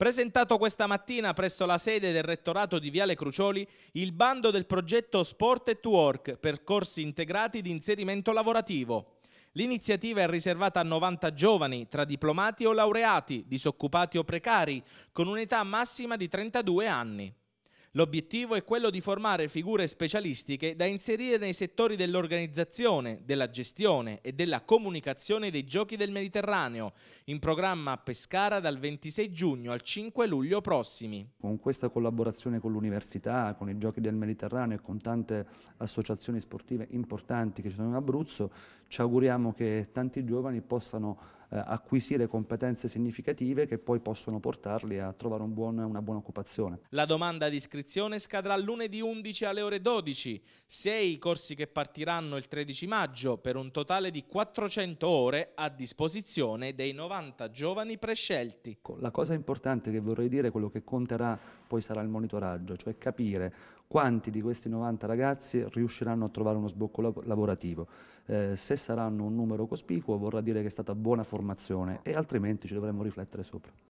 Presentato questa mattina presso la sede del rettorato di Viale Crucioli il bando del progetto Sport at Work, percorsi integrati di inserimento lavorativo. L'iniziativa è riservata a 90 giovani, tra diplomati o laureati, disoccupati o precari, con un'età massima di 32 anni. L'obiettivo è quello di formare figure specialistiche da inserire nei settori dell'organizzazione, della gestione e della comunicazione dei giochi del Mediterraneo, in programma a Pescara dal 26 giugno al 5 luglio prossimi. Con questa collaborazione con l'università, con i giochi del Mediterraneo e con tante associazioni sportive importanti che ci sono in Abruzzo, ci auguriamo che tanti giovani possano eh, acquisire competenze significative che poi possono portarli a trovare un buon, una buona occupazione. La domanda di iscrizione scadrà lunedì 11 alle ore 12, sei corsi che partiranno il 13 maggio per un totale di 400 ore a disposizione dei 90 giovani prescelti. Ecco, la cosa importante che vorrei dire, quello che conterà poi sarà il monitoraggio, cioè capire quanti di questi 90 ragazzi riusciranno a trovare uno sbocco lavorativo. Eh, se saranno un numero cospicuo vorrà dire che è stata buona formazione formazione e altrimenti ci dovremmo riflettere sopra.